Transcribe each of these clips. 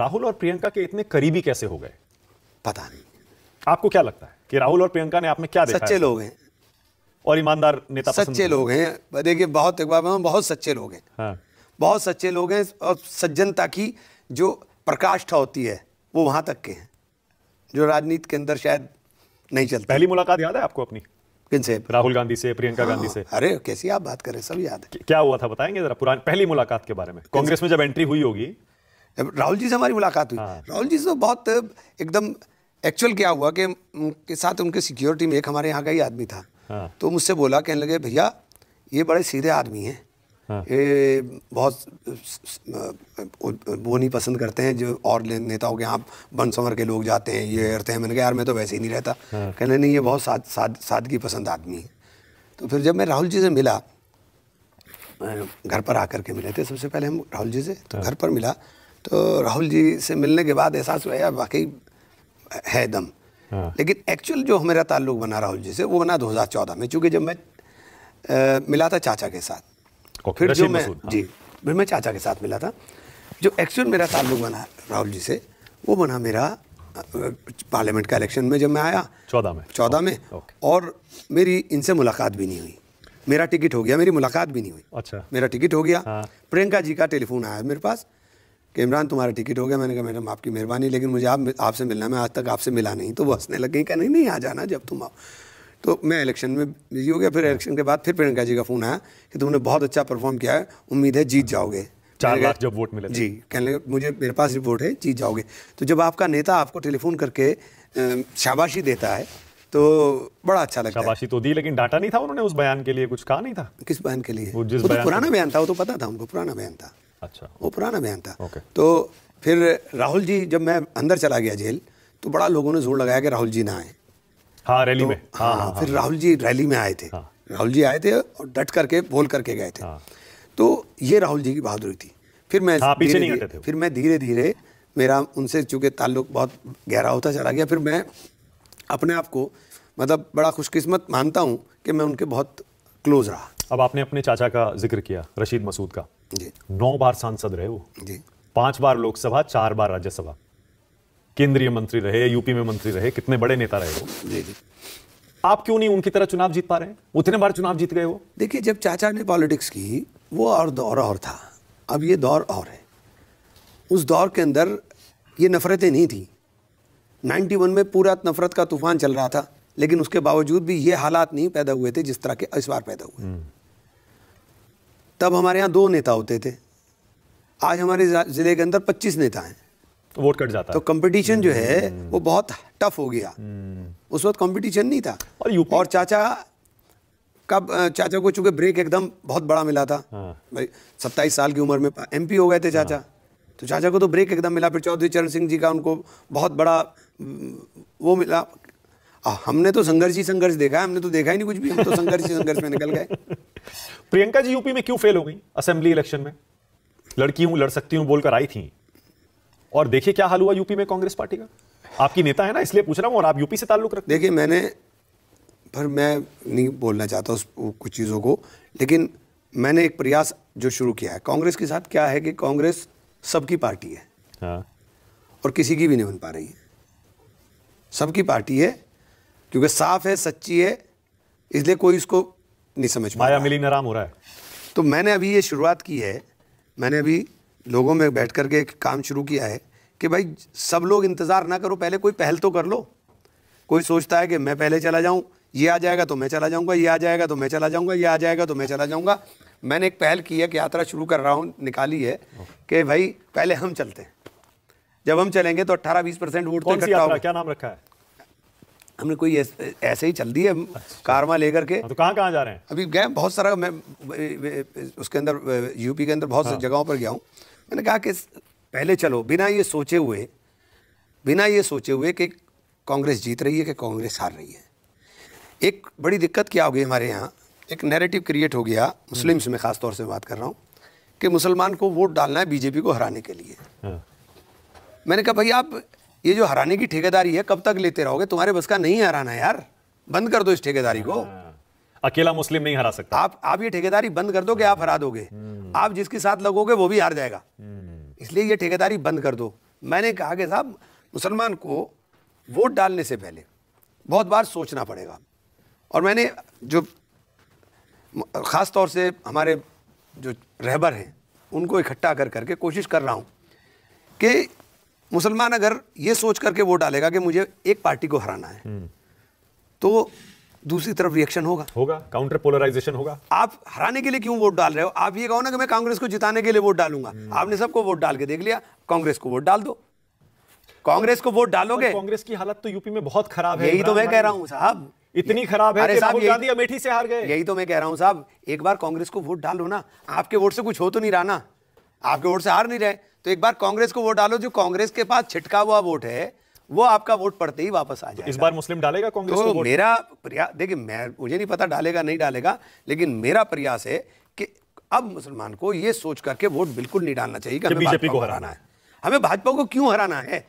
राहुल और प्रियंका के इतने करीबी कैसे हो गए पता नहीं आपको क्या लगता है कि राहुल और प्रियंका ने आप में क्या देखा सच्चे है? लोग हैं और ईमानदार नेता सच्चे लोग हैं देखिए बहुत एक बार बहुत सच्चे लोग हैं हाँ। बहुत सच्चे लोग हैं और सज्जनता की जो प्रकाष्ठा होती है वो वहां तक के हैं जो राजनीति के अंदर शायद नहीं चलते पहली मुलाकात याद है आपको अपनी किन से राहुल गांधी से प्रियंका हाँ, गांधी से अरे कैसी आप बात करें सब याद है क्या हुआ था बताएंगे जरा पुरानी पहली मुलाकात के बारे में कांग्रेस में जब एंट्री हुई होगी राहुल जी से हमारी मुलाकात हुई हाँ। राहुल जी से तो बहुत एकदम एक्चुअल क्या हुआ कि उनके साथ उनके सिक्योरिटी में एक हमारे यहाँ का ही आदमी था हाँ। तो मुझसे बोला कहने लगे भैया ये बड़े सीधे आदमी हैं हाँ। ये बहुत वो नहीं पसंद करते हैं जो और नेताओं के यहाँ बन संवर के लोग जाते हैं ये करते हैं मैंने कहा यार मैं तो वैसे ही नहीं रहता हाँ। कहने नहीं ये बहुत साद साद सादगी पसंद आदमी है तो फिर जब मैं राहुल जी से मिला घर पर आकर के मिले थे सबसे पहले हम राहुल जी से तो घर पर मिला तो राहुल जी से मिलने के बाद एहसास हुआ यार वाकई है दम हाँ। लेकिन एक्चुअल जो हमारा ताल्लुक बना राहुल जी से वो बना 2014 में चूँकि जब मैं आ, मिला था चाचा के साथ फिर जो मैं हाँ। जी फिर मैं चाचा के साथ मिला था जो एक्चुअल मेरा ताल्लुक बना राहुल जी से वो बना मेरा पार्लियामेंट का इलेक्शन में जब मैं आया चौदह में चौदह में और मेरी इनसे मुलाकात भी नहीं हुई मेरा टिकट हो गया मेरी मुलाकात भी नहीं हुई अच्छा मेरा टिकट हो गया हाँ। प्रियंका जी का टेलीफोन आया मेरे पास कि इमरान तुम्हारा टिकट हो गया मैंने कहा मैडम आपकी मेहरबानी लेकिन मुझे आप आपसे मिलना मैं आज तक आपसे मिला नहीं तो वो हंसने लग गई नहीं नहीं आ जाना जब तुम आओ तो मैं इलेक्शन में बिजी हो गया फिर हाँ। इलेक्शन के बाद फिर प्रियंका जी का फ़ोन आया कि तुमने बहुत अच्छा परफॉर्म किया है उम्मीद है जीत जाओगे चार लाख जब वोट मिले जी कहने लगे मुझे मेरे पास रिपोर्ट है जीत जाओगे तो जब आपका नेता आपको टेलीफोन करके शाबाशी देता है तो बड़ा अच्छा लगता शाबाशी तो दी लेकिन डाटा नहीं था उन्होंने उस बयान के लिए कुछ कहा नहीं था किस बयान के लिए वो जिस वो तो बयान पुराना बयान था वो तो पता था उनको पुराना बयान था अच्छा वो पुराना बयान था तो फिर राहुल जी जब मैं अंदर चला गया जेल तो बड़ा लोगों ने जोर लगाया कि राहुल जी ना आए हाँ रैली तो, में हाँ, हाँ, हाँ, हाँ फिर हाँ, राहुल जी रैली में आए थे हाँ, राहुल जी आए थे और डट करके बोल करके गए थे हाँ, तो ये राहुल जी की बहादुरी थी फिर मैं हाँ, पीछे नहीं थे फिर मैं धीरे धीरे मेरा उनसे चूंकि ताल्लुक बहुत गहरा होता चला गया फिर मैं अपने आप को मतलब बड़ा खुशकिस्मत मानता हूँ कि मैं उनके बहुत क्लोज रहा अब आपने अपने चाचा का जिक्र किया रशीद मसूद का नौ बार सांसद रहे वो पांच बार लोकसभा चार बार राज्यसभा केंद्रीय मंत्री रहे यूपी में मंत्री रहे कितने बड़े नेता रहे वो जी जी आप क्यों नहीं उनकी तरह चुनाव जीत पा रहे हैं उतने बार चुनाव जीत गए वो देखिए जब चाचा ने पॉलिटिक्स की वो और दौर और था अब ये दौर और है उस दौर के अंदर ये नफ़रतें नहीं थी 91 में पूरा नफ़रत का तूफान चल रहा था लेकिन उसके बावजूद भी ये हालात नहीं पैदा हुए थे जिस तरह के इस बार पैदा हुए हम्म। तब हमारे यहाँ दो नेता होते थे आज हमारे ज़िले के अंदर 25 नेता हैं तो वोट कट जाता तो कंपटीशन जो है हम्म। वो बहुत टफ हो गया हम्म। उस वक्त कंपटीशन नहीं था और, और चाचा कब चाचा को चूंकि ब्रेक एकदम बहुत बड़ा मिला था हाँ। भाई सत्ताईस साल की उम्र में एमपी हो गए थे चाचा हाँ। तो चाचा को तो ब्रेक एकदम मिला फिर चौधरी चरण सिंह जी का उनको बहुत बड़ा वो मिला हमने तो संघर्ष ही संघर्ष देखा है हमने तो देखा ही नहीं कुछ भी हम तो संघर्ष ही संघर्ष में निकल गए प्रियंका जी यूपी में क्यों फेल हो गई असेंबली इलेक्शन में लड़की हूं लड़ सकती हूं बोलकर आई थी और देखिए क्या हाल हुआ यूपी में कांग्रेस पार्टी का आपकी नेता है ना इसलिए पूछ रहा हूं और आप यूपी से ताल्लुक रखते देखिए मैंने पर मैं नहीं बोलना चाहता उस कुछ चीज़ों को लेकिन मैंने एक प्रयास जो शुरू किया है कांग्रेस के साथ क्या है कि कांग्रेस सबकी पार्टी है हाँ। और किसी की भी नहीं बन पा रही है सबकी पार्टी है क्योंकि साफ है सच्ची है इसलिए कोई इसको नहीं समझ माया मिली नाम हो रहा है तो मैंने अभी ये शुरुआत की है मैंने अभी लोगों में बैठ करके एक काम शुरू किया है कि भाई सब लोग इंतज़ार ना करो पहले कोई पहल तो कर लो कोई सोचता है कि मैं पहले चला जाऊँ ये आ जाएगा तो मैं चला जाऊँगा ये आ जाएगा तो मैं चला जाऊँगा ये आ जाएगा तो मैं चला जाऊँगा मैंने एक पहल की है कि यात्रा शुरू कर रहा हूँ निकाली है कि भाई पहले हम चलते हैं जब हम चलेंगे तो अट्ठारह बीस परसेंट वोट तो क्या नाम रखा है हमने कोई ऐसे ही चल दी है अच्छा। कारवा लेकर के हाँ, तो कहाँ कहाँ जा रहे हैं अभी गए बहुत सारा मैं उसके अंदर यूपी के अंदर बहुत हाँ। जगहों पर गया हूँ मैंने कहा कि पहले चलो बिना ये सोचे हुए बिना ये सोचे हुए कि कांग्रेस जीत रही है कि कांग्रेस हार रही है एक बड़ी दिक्कत क्या हो गई हमारे यहाँ एक नैरेटिव क्रिएट हो गया मुस्लिम्स हम्म। में ख़ासतौर से बात कर रहा हूँ कि मुसलमान को वोट डालना है बीजेपी को हराने के लिए हाँ। मैंने कहा भाई आप ये जो हराने की ठेकेदारी है कब तक लेते रहोगे तुम्हारे बस का नहीं हराना यार बंद कर दो इस ठेकेदारी को हाँ। अकेला मुस्लिम नहीं हरा सकता आप आप ये ठेकेदारी बंद कर दो कि आप हरा दोगे हम्म। आप जिसके साथ लगोगे वो भी हार जाएगा हम्म। इसलिए ये ठेकेदारी बंद कर दो मैंने कहा कि साहब मुसलमान को वोट डालने से पहले बहुत बार सोचना पड़ेगा और मैंने जो ख़ास तौर से हमारे जो रहबर हैं उनको इकट्ठा कर करके कोशिश कर रहा हूँ कि मुसलमान अगर ये सोच करके वोट डालेगा कि मुझे एक पार्टी को हराना है हम्म। तो दूसरी तरफ रिएक्शन होगा होगा काउंटर पोलराइजेशन होगा आप हराने के लिए क्यों वोट डाल रहे हो आप ये कहो ना कि मैं कांग्रेस को जिताने के लिए वोट डालूंगा हम्म। आपने सबको वोट डाल के देख लिया कांग्रेस को वोट डाल दो कांग्रेस को वोट डालोगे कांग्रेस की हालत तो यूपी में बहुत खराब है यही तो मैं कह रहा हूँ साहब इतनी खराब है साहब गांधी अमेठी से हार गए यही तो मैं कह रहा हूँ साहब एक बार कांग्रेस को वोट डालो ना आपके वोट से कुछ हो तो नहीं रहा ना आपके वोट से हार नहीं रहे तो एक बार कांग्रेस को वोट डालो जो कांग्रेस के पास छिटका हुआ वोट है वो आपका वोट पड़ते ही वापस आ जाए इस बार मुस्लिम डालेगा कांग्रेस तो को मेरा प्रयास देखिए मैं मुझे नहीं पता डालेगा नहीं डालेगा लेकिन मेरा प्रयास है कि अब मुसलमान को ये सोच करके वोट बिल्कुल नहीं डालना चाहिए कि बीजेपी को हराना है हमें भाजपा को क्यों हराना है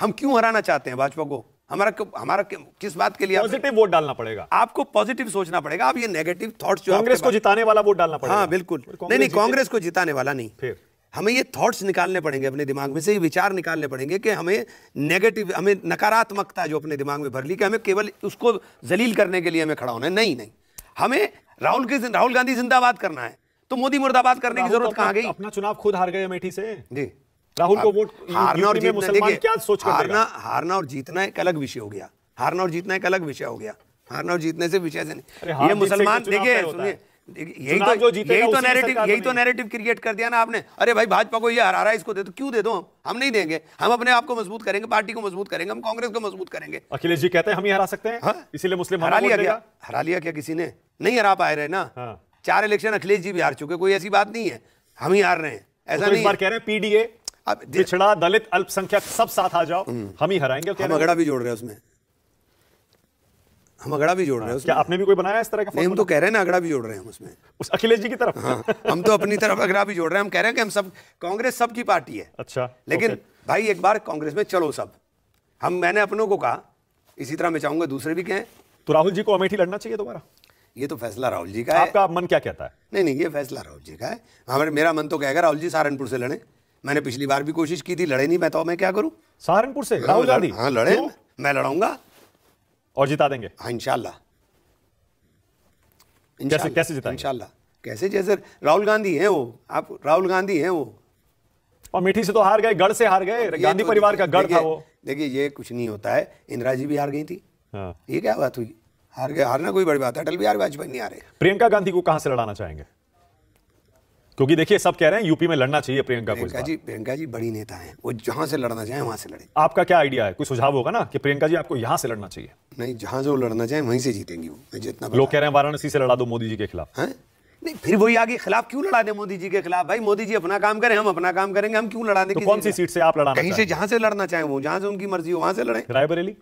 हम क्यों हराना चाहते हैं भाजपा को हमारा हमारा किस बात के लिए पॉजिटिव वोट डालना पड़ेगा आपको पॉजिटिव सोचना पड़ेगा आप ये नेगेटिव थॉट्स जो कांग्रेस को जिताने वाला वोट डालना पड़ेगा हाँ बिल्कुल नहीं नहीं कांग्रेस को जिताने वाला नहीं फिर हमें ये थॉट्स निकालने पड़ेंगे अपने दिमाग में से ये विचार निकालने पड़ेंगे कि हमें नेगेटिव हमें नकारात्मकता जो अपने दिमाग में भर ली कि हमें केवल उसको जलील करने के लिए हमें खड़ा होना है नहीं नहीं हमें राहुल के राहुल गांधी जिंदाबाद करना है तो मोदी मुर्दाबाद करने की जरूरत तो कहाँ गई अपना चुनाव खुद हार गए अमेठी से जी राहुल को वोट हारना और जीतना क्या सोच हारना हारना और जीतना एक अलग विषय हो गया हारना और जीतना एक अलग विषय हो गया हारना और जीतने से विषय से नहीं ये मुसलमान देखिए सुनिए तो यही तो यही तो नैरेटिव यही तो नैरेटिव क्रिएट कर दिया ना आपने अरे भाई भाजपा को ये हरा रहा है इसको दे तो क्यों दे दो हम नहीं देंगे हम अपने आप को मजबूत करेंगे पार्टी को मजबूत करेंगे हम कांग्रेस को मजबूत करेंगे अखिलेश जी कहते हैं हम ही हरा सकते हैं हाँ। इसीलिए मुस्लिम हरा लिया क्या हरा लिया क्या किसी ने नहीं हरा पाए रहे ना हाँ। चार इलेक्शन अखिलेश जी भी हार चुके कोई ऐसी बात नहीं है हम ही हार रहे हैं तो ऐसा तो नहीं कह रहे हैं पीडीए पिछड़ा दलित अल्पसंख्यक सब साथ आ जाओ हम्म। हम ही हराएंगे भी जोड़ रहे हैं उसमें हम अगड़ा भी जोड़ रहे हैं हाँ, क्या आपने भी कोई बनाया इस तरह का हम तो कह रहे हैं ना अगड़ा भी जोड़ रहे हैं उसमें उस अखिलेश जी की तरफ हाँ हम तो अपनी तरफ अगड़ा भी जोड़ रहे हैं हम कह रहे हैं कि हम सब कांग्रेस सबकी पार्टी है अच्छा लेकिन भाई एक बार कांग्रेस में चलो सब हम मैंने अपनों को कहा इसी तरह मैं चाहूंगा दूसरे भी कहें तो राहुल जी को अमेठी लड़ना चाहिए दोबारा ये तो फैसला राहुल जी का है आपका मन क्या कहता है नहीं नहीं ये फैसला राहुल जी का है हमारे मेरा मन तो कहेगा राहुल जी सहारनपुर से लड़े मैंने पिछली बार भी कोशिश की थी लड़े नहीं मैं तो मैं क्या करूँ सहारनपुर से हाँ, राहुल गांधी हाँ लड़े मैं लड़ाऊंगा और जिता देंगे हाँ इनशाला कैसे कैसे जिता इनशाला कैसे जैसे राहुल गांधी है वो आप राहुल गांधी है वो और मीठी से तो हार गए गढ़ से हार गए गांधी तो परिवार का गढ़ था वो देखिए ये कुछ नहीं होता है इंदिरा जी भी हार गई थी हाँ। ये क्या बात हुई हार गए हारना कोई बड़ी बात है अटल बिहारी वाजपेयी नहीं आ रहे प्रियंका गांधी को कहां से लड़ाना चाहेंगे क्योंकि देखिए सब कह रहे हैं यूपी में लड़ना चाहिए प्रियंका प्रियंका जी प्रियंका जी बड़ी नेता है वो जहां से लड़ना चाहे वहां से लड़े आपका क्या आइडिया है कोई सुझाव होगा ना कि प्रियंका जी आपको यहां से लड़ना चाहिए नहीं जहाँ वो लड़ना चाहे वहीं से जीतेंगी वो जितना लोग कह रहे हैं वाराणसी से लड़ा दो मोदी जी के खिलाफ है नहीं फिर वही आगे खिलाफ क्यों लड़ा दे मोदी जी के खिलाफ भाई मोदी जी अपना काम करें हम अपना काम करेंगे हम क्यों लड़ा दे तो कौन सी सीट से आप लड़ा कहीं से जहाँ से लड़ना चाहे वो जहां से उनकी मर्जी हो वहां से लड़े रायबरेली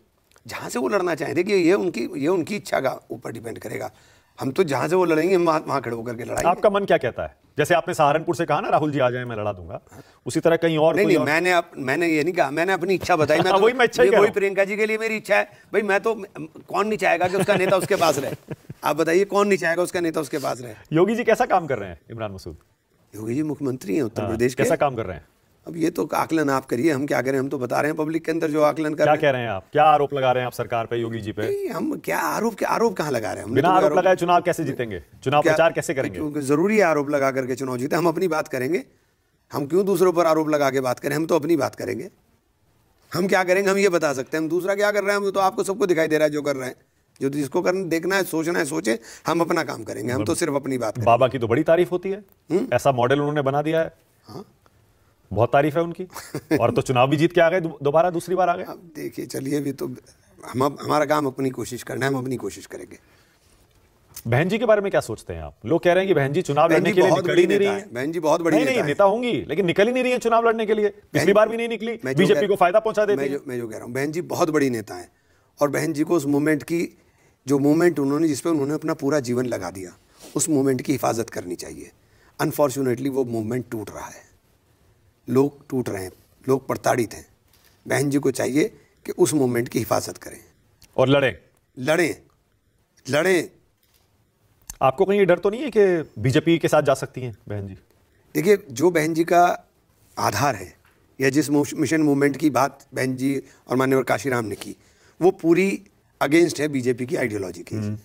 जहां से वो लड़ना चाहे देखिए ये उनकी ये उनकी इच्छा का ऊपर डिपेंड करेगा हम तो जहां से वो लड़ेंगे हम वहां वहां खड़े होकर के लड़ाएंगे आपका मन क्या कहता है जैसे आपने सहारनपुर से कहा ना राहुल जी आ जाए मैं लड़ा दूंगा उसी तरह कहीं और नहीं नहीं और... मैंने आप, मैंने ये नहीं कहा मैंने अपनी इच्छा बताई मैं तो, वही मैं इच्छा वही प्रियंका जी के लिए मेरी इच्छा है भाई मैं तो कौन नहीं चाहेगा कि उसका नेता उसके पास रहे आप बताइए कौन नहीं चाहेगा उसका नेता उसके पास रहे योगी जी कैसा काम कर रहे हैं इमरान मसूद योगी जी मुख्यमंत्री हैं उत्तर हाँ, प्रदेश कैसा काम कर रहे हैं अब ये तो आकलन आप करिए हम क्या करें हम तो बता रहे हैं पब्लिक के अंदर जो आकलन कर क्या रहे कह रहे हैं आप क्या आरोप लगा रहे हैं आप सरकार पे योगी जी पे हम क्या आरोप के आरोप कहाँ लगा रहे हैं बिना तो आरोप लगाए चुनाव कैसे जीतेंगे चुनाव प्रचार कैसे करेंगे जरूरी आरोप लगा करके चुनाव जीते हम अपनी बात करेंगे हम क्यों दूसरों पर आरोप लगा के बात करें हम तो अपनी बात करेंगे हम क्या करेंगे हम ये बता सकते हैं हम दूसरा क्या कर रहे हैं हम तो आपको सबको दिखाई दे रहा है जो कर रहे हैं जो जिसको करना देखना है सोचना है सोचे हम अपना काम करेंगे हम तो सिर्फ अपनी बात बाबा की तो बड़ी तारीफ होती है हम्म। ऐसा मॉडल उन्होंने बना दिया है हाँ बहुत तारीफ है उनकी और तो चुनाव भी जीत के आ गए दोबारा दूसरी बार आ गए अब देखिए चलिए भी तो हम हमारा काम अपनी कोशिश करना है हम अपनी कोशिश करेंगे बहन जी के बारे में क्या सोचते हैं आप लोग कह रहे हैं कि बहन जी चुनाव लड़ने के लिए निकल ही नहीं रही है बहन जी बहुत बड़ी नहीं नेता होंगी लेकिन निकल ही नहीं रही है चुनाव लड़ने के लिए पिछली बार भी नहीं निकली बीजेपी को फायदा पहुंचा देती है मैं जो कह रहा हूँ बहन जी बहुत बड़ी नेता है और बहन जी को उस मूवमेंट की जो मूवमेंट उन्होंने जिसपे उन्होंने अपना पूरा जीवन लगा दिया उस मूवमेंट की हिफाजत करनी चाहिए अनफॉर्चुनेटली वो मूवमेंट टूट रहा है लोग टूट रहे हैं लोग प्रताड़ित हैं बहन जी को चाहिए कि उस मोमेंट की हिफाजत करें और लड़ें लड़ें लड़ें आपको कहीं डर तो नहीं है कि बीजेपी के साथ जा सकती हैं बहन जी देखिए जो बहन जी का आधार है या जिस मिशन मूवमेंट की बात बहन जी और मान्यवर काशीराम ने की वो पूरी अगेंस्ट है बीजेपी की आइडियोलॉजी की हम्म।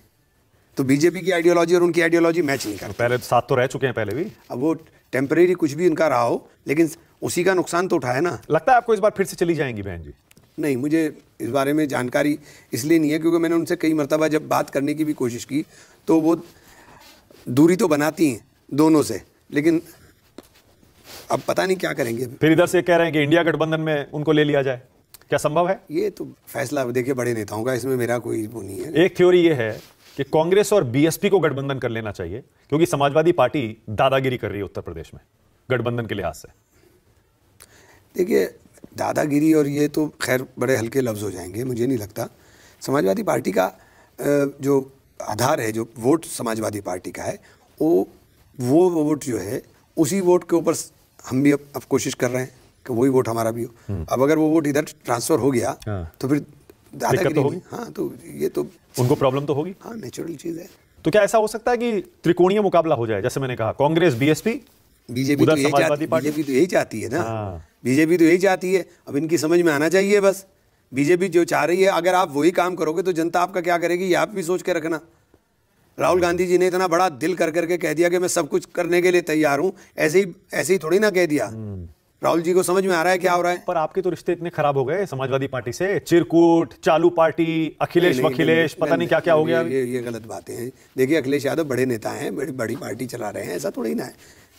तो बीजेपी की आइडियोलॉजी और उनकी आइडियोलॉजी मैच नहीं तो कर पहले साथ तो रह चुके हैं पहले भी अब वो टेम्परेरी कुछ भी उनका रहा हो लेकिन उसी का नुकसान तो उठाया ना लगता है आपको इस बार फिर से चली जाएंगी बहन जी नहीं मुझे इस बारे में जानकारी इसलिए नहीं है क्योंकि मैंने उनसे कई मरतबा जब बात करने की भी कोशिश की तो वो दूरी तो बनाती हैं दोनों से लेकिन अब पता नहीं क्या करेंगे फिर इधर से कह रहे हैं कि इंडिया गठबंधन में उनको ले लिया जाए क्या संभव है ये तो फैसला देखिए बड़े नेताओं का इसमें मेरा कोई वो नहीं है एक थ्योरी ये है कि कांग्रेस और बीएसपी को गठबंधन कर लेना चाहिए क्योंकि समाजवादी पार्टी दादागिरी कर रही है उत्तर प्रदेश में गठबंधन के लिहाज से देखिए दादागिरी और ये तो खैर बड़े हल्के लफ्ज़ हो जाएंगे मुझे नहीं लगता समाजवादी पार्टी का जो आधार है जो वोट समाजवादी पार्टी का है वो वो वोट जो है उसी वोट के ऊपर हम भी अब, अब कोशिश कर रहे हैं कि वही वोट हमारा भी हो हम्म। अब अगर वो वोट इधर ट्रांसफ़र हो गया हाँ। तो फिर दादागिरी तो हाँ तो ये तो उनको प्रॉब्लम तो होगी हाँ नेचुरल चीज़ है तो क्या ऐसा हो सकता है कि त्रिकोणीय मुकाबला हो जाए जैसे मैंने कहा कांग्रेस बीएसपी बीजेपी तो, तो यही चाहती है ना हाँ। बीजेपी तो यही चाहती है अब इनकी समझ में आना चाहिए बस बीजेपी जो चाह रही है अगर आप वही काम करोगे तो जनता आपका क्या करेगी ये आप भी सोच के रखना राहुल गांधी जी ने इतना बड़ा दिल कर करके कह दिया कि मैं सब कुछ करने के लिए तैयार हूँ ऐसे ही ऐसे ही थोड़ी ना कह दिया हम्म। राहुल जी को समझ में आ रहा है क्या हो रहा है पर आपके तो रिश्ते इतने खराब हो गए समाजवादी पार्टी से चिरकूट चालू पार्टी अखिलेश अखिलेश पता नहीं क्या क्या हो गया ये ये गलत बातें हैं देखिए अखिलेश यादव बड़े नेता हैं बड़ी बड़ी पार्टी चला रहे हैं ऐसा थोड़ी ना है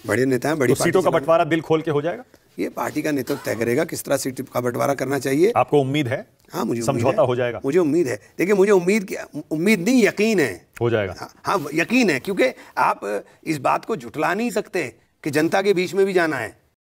बड़े नेता हैं बड़ी तो सीटों का बंटवारा दिल खोल के हो जाएगा ये पार्टी का नेतृत्व तय करेगा किस तरह सीट का बंटवारा करना चाहिए आपको उम्मीद है हाँ मुझे समझौता हो जाएगा मुझे उम्मीद है देखिए मुझे उम्मीद क्या उम्मीद नहीं यकीन है हो जाएगा हाँ, हाँ यकीन है क्योंकि आप इस बात को जुटला नहीं सकते कि जनता के बीच में भी जाना है